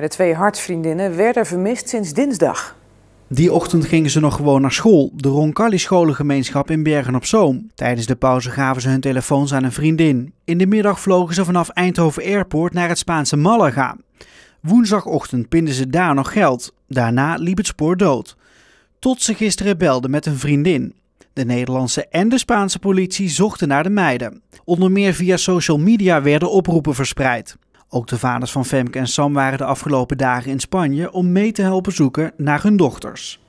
de twee hartvriendinnen werden vermist sinds dinsdag. Die ochtend gingen ze nog gewoon naar school, de Roncalli scholengemeenschap in Bergen op Zoom. Tijdens de pauze gaven ze hun telefoons aan een vriendin. In de middag vlogen ze vanaf Eindhoven Airport naar het Spaanse Malaga. Woensdagochtend pinden ze daar nog geld. Daarna liep het spoor dood. Tot ze gisteren belden met een vriendin. De Nederlandse en de Spaanse politie zochten naar de meiden. Onder meer via social media werden oproepen verspreid. Ook de vaders van Femke en Sam waren de afgelopen dagen in Spanje om mee te helpen zoeken naar hun dochters.